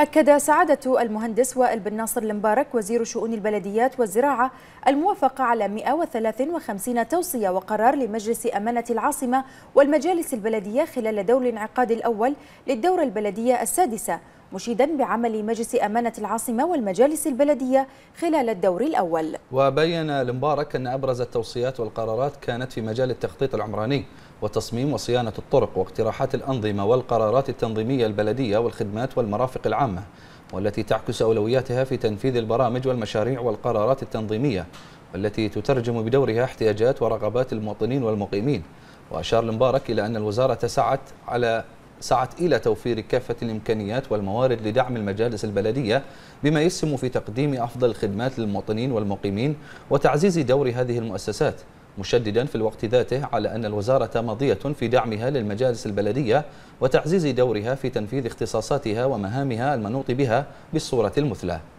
أكد سعادة المهندس وائل بن ناصر المبارك وزير شؤون البلديات والزراعة الموافقة على 153 توصية وقرار لمجلس أمانة العاصمة والمجالس البلدية خلال دور الانعقاد الأول للدورة البلدية السادسة مشيدا بعمل مجلس أمانة العاصمة والمجالس البلدية خلال الدور الأول وبين المبارك أن أبرز التوصيات والقرارات كانت في مجال التخطيط العمراني وتصميم وصيانة الطرق واقتراحات الأنظمة والقرارات التنظيمية البلدية والخدمات والمرافق العامة والتي تعكس أولوياتها في تنفيذ البرامج والمشاريع والقرارات التنظيمية والتي تترجم بدورها احتياجات ورغبات المواطنين والمقيمين وأشار المبارك إلى أن الوزارة سعت على سعت إلى توفير كافة الإمكانيات والموارد لدعم المجالس البلدية بما يسهم في تقديم أفضل الخدمات للمواطنين والمقيمين وتعزيز دور هذه المؤسسات مشددا في الوقت ذاته على أن الوزارة ماضية في دعمها للمجالس البلدية وتعزيز دورها في تنفيذ اختصاصاتها ومهامها المنوط بها بالصورة المثلى